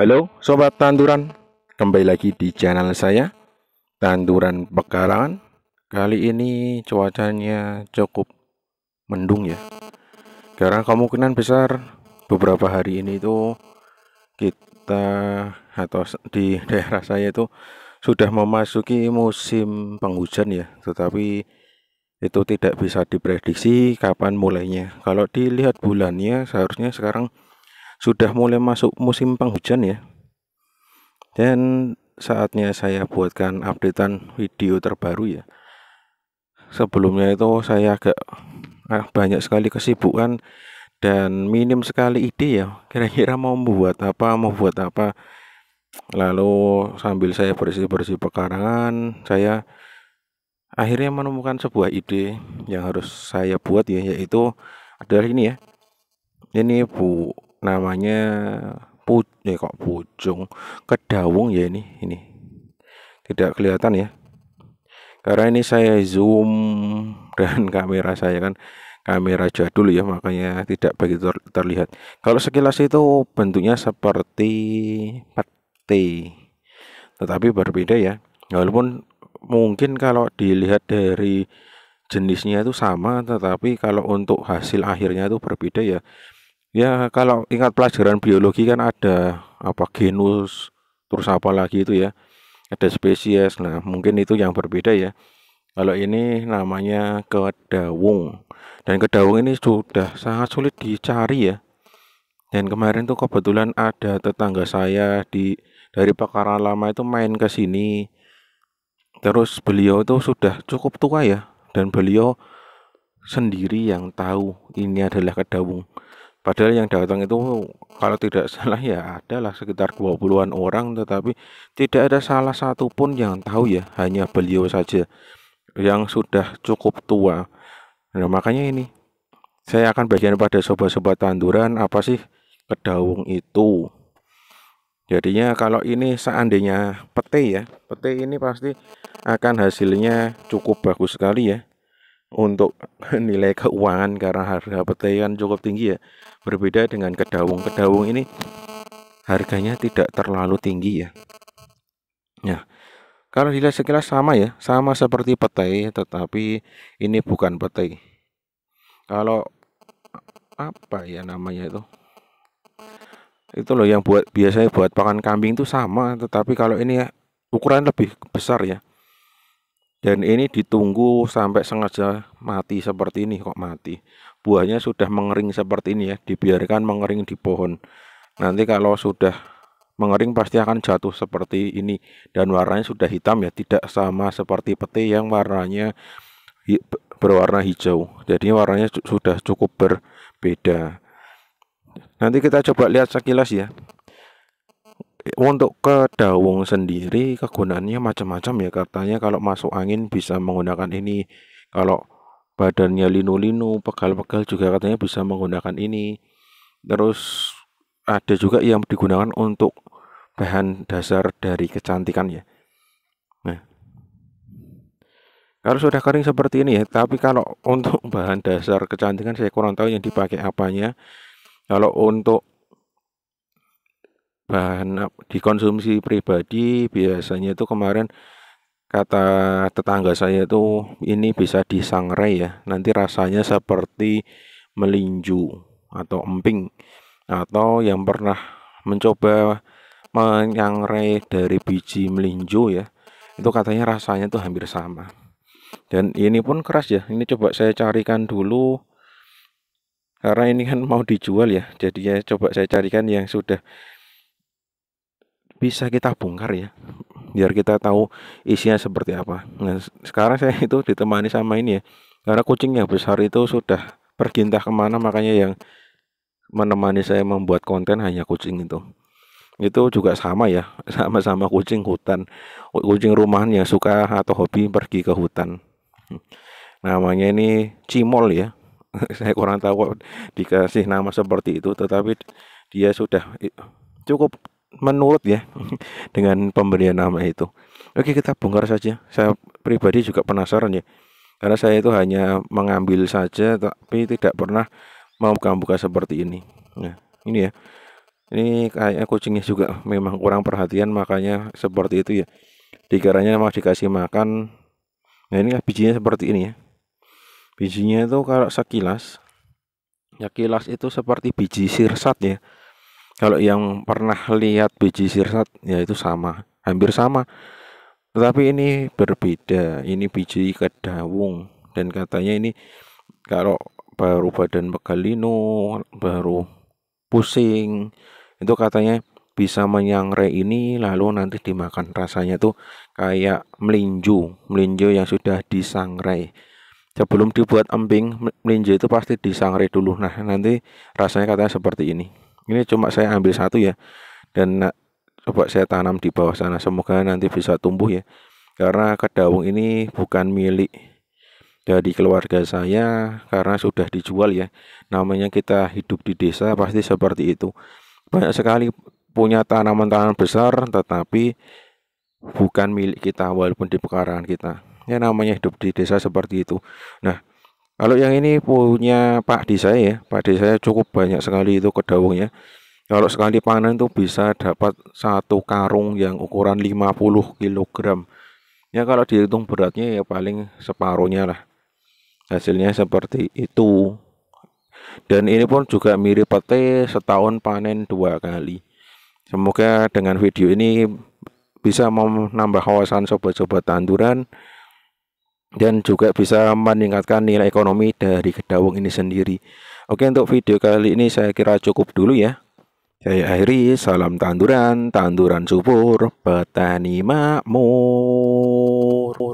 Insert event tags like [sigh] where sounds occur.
Halo Sobat Tanduran, kembali lagi di channel saya Tanduran Pekarangan Kali ini cuacanya cukup mendung ya Karena kemungkinan besar beberapa hari ini itu Kita atau di daerah saya itu Sudah memasuki musim penghujan ya Tetapi itu tidak bisa diprediksi kapan mulainya Kalau dilihat bulannya seharusnya sekarang sudah mulai masuk musim penghujan ya dan saatnya saya buatkan updatean video terbaru ya sebelumnya itu saya agak ah, banyak sekali kesibukan dan minim sekali ide ya kira-kira mau membuat apa mau buat apa lalu sambil saya bersih-bersih pekarangan saya akhirnya menemukan sebuah ide yang harus saya buat ya yaitu adalah ini ya ini bu namanya pu ya kok pucung kedawung ya ini ini tidak kelihatan ya karena ini saya zoom [laughs] dan kamera saya kan kamera jadul ya makanya tidak begitu terlihat kalau sekilas itu bentuknya seperti peti tetapi berbeda ya walaupun mungkin kalau dilihat dari jenisnya itu sama tetapi kalau untuk hasil akhirnya itu berbeda ya ya kalau ingat pelajaran biologi kan ada apa genus terus apa lagi itu ya ada spesies nah mungkin itu yang berbeda ya kalau ini namanya kedawung dan kedawung ini sudah sangat sulit dicari ya dan kemarin tuh kebetulan ada tetangga saya di dari Pekarangan Lama itu main ke sini terus beliau itu sudah cukup tua ya dan beliau sendiri yang tahu ini adalah kedawung Padahal yang datang itu kalau tidak salah ya adalah sekitar 20-an orang tetapi tidak ada salah satu pun yang tahu ya, hanya beliau saja yang sudah cukup tua. Nah, makanya ini saya akan bagian pada sobat-sobat tanduran apa sih kedawung itu. Jadinya kalau ini seandainya pete ya, pete ini pasti akan hasilnya cukup bagus sekali ya untuk [laughs] nilai keuangan karena harga petai kan cukup tinggi ya. Berbeda dengan kedawung kedawung ini harganya tidak terlalu tinggi ya. ya kalau dilihat sekilas sama ya, sama seperti petai tetapi ini bukan petai. Kalau apa ya namanya itu? Itu loh yang buat biasanya buat pakan kambing itu sama, tetapi kalau ini ya ukuran lebih besar ya dan ini ditunggu sampai sengaja mati seperti ini kok mati buahnya sudah mengering seperti ini ya dibiarkan mengering di pohon nanti kalau sudah mengering pasti akan jatuh seperti ini dan warnanya sudah hitam ya tidak sama seperti peti yang warnanya berwarna hijau jadi warnanya sudah cukup berbeda nanti kita coba lihat sekilas ya untuk ke dawung sendiri kegunaannya macam-macam ya katanya kalau masuk angin bisa menggunakan ini kalau badannya linu-linu pegal-pegal juga katanya bisa menggunakan ini terus ada juga yang digunakan untuk bahan dasar dari kecantikan ya nah kalau sudah kering seperti ini ya tapi kalau untuk [laughs] bahan dasar kecantikan saya kurang tahu yang dipakai apanya kalau untuk bahan dikonsumsi pribadi biasanya itu kemarin kata tetangga saya itu ini bisa disangrai ya nanti rasanya seperti melinju atau emping atau yang pernah mencoba menyangrai dari biji melinju ya itu katanya rasanya tuh hampir sama dan ini pun keras ya ini coba saya carikan dulu karena ini kan mau dijual ya jadi ya coba saya carikan yang sudah bisa kita bongkar ya biar kita tahu isinya seperti apa nah sekarang saya itu ditemani sama ini ya karena kucing yang besar itu sudah pergi entah kemana makanya yang menemani saya membuat konten hanya kucing itu itu juga sama ya [laughs] sama-sama kucing hutan kucing rumahan yang suka atau hobi pergi ke hutan namanya ini cimol ya [laughs] saya kurang tahu dikasih nama seperti itu tetapi dia sudah cukup menurut ya [laughs] dengan pemberian nama itu. Oke, kita bongkar saja. Saya pribadi juga penasaran ya. Karena saya itu hanya mengambil saja tapi tidak pernah mau buka-buka seperti ini. Nah, ini ya. Ini kayaknya kucingnya juga memang kurang perhatian makanya seperti itu ya. Dikiranya mau dikasih makan. Nah, ini bijinya seperti ini ya. Bijinya itu kalau sekilas ya kilas itu seperti biji sirsat ya kalau yang pernah lihat biji sirsat ya itu sama, hampir sama. Tetapi ini berbeda. Ini biji kedawung dan katanya ini kalau baru badan pegalino, baru pusing, itu katanya bisa menyangrai ini lalu nanti dimakan rasanya tuh kayak melinju melinju yang sudah disangrai sebelum dibuat emping melinju itu pasti disangrai dulu nah nanti rasanya katanya seperti ini ini cuma saya ambil satu ya dan coba saya tanam di bawah sana semoga nanti bisa tumbuh ya karena kedawung ini bukan milik dari keluarga saya karena sudah dijual ya namanya kita hidup di desa pasti seperti itu banyak sekali punya tanaman-tanaman besar tetapi bukan milik kita walaupun di pekarangan kita ya namanya hidup di desa seperti itu nah kalau yang ini punya Pak di saya ya, Pak di saya cukup banyak sekali itu kedawungnya. Kalau sekali panen itu bisa dapat satu karung yang ukuran 50 kg. Ya kalau dihitung beratnya ya paling separuhnya lah. Hasilnya seperti itu. Dan ini pun juga mirip pete setahun panen dua kali. Semoga dengan video ini bisa menambah wawasan sobat-sobat tanduran. -sobat dan juga bisa meningkatkan nilai ekonomi dari kedawung ini sendiri. Oke, untuk video kali ini saya kira cukup dulu ya. Saya akhiri, salam tanduran, tanduran subur, petani makmur.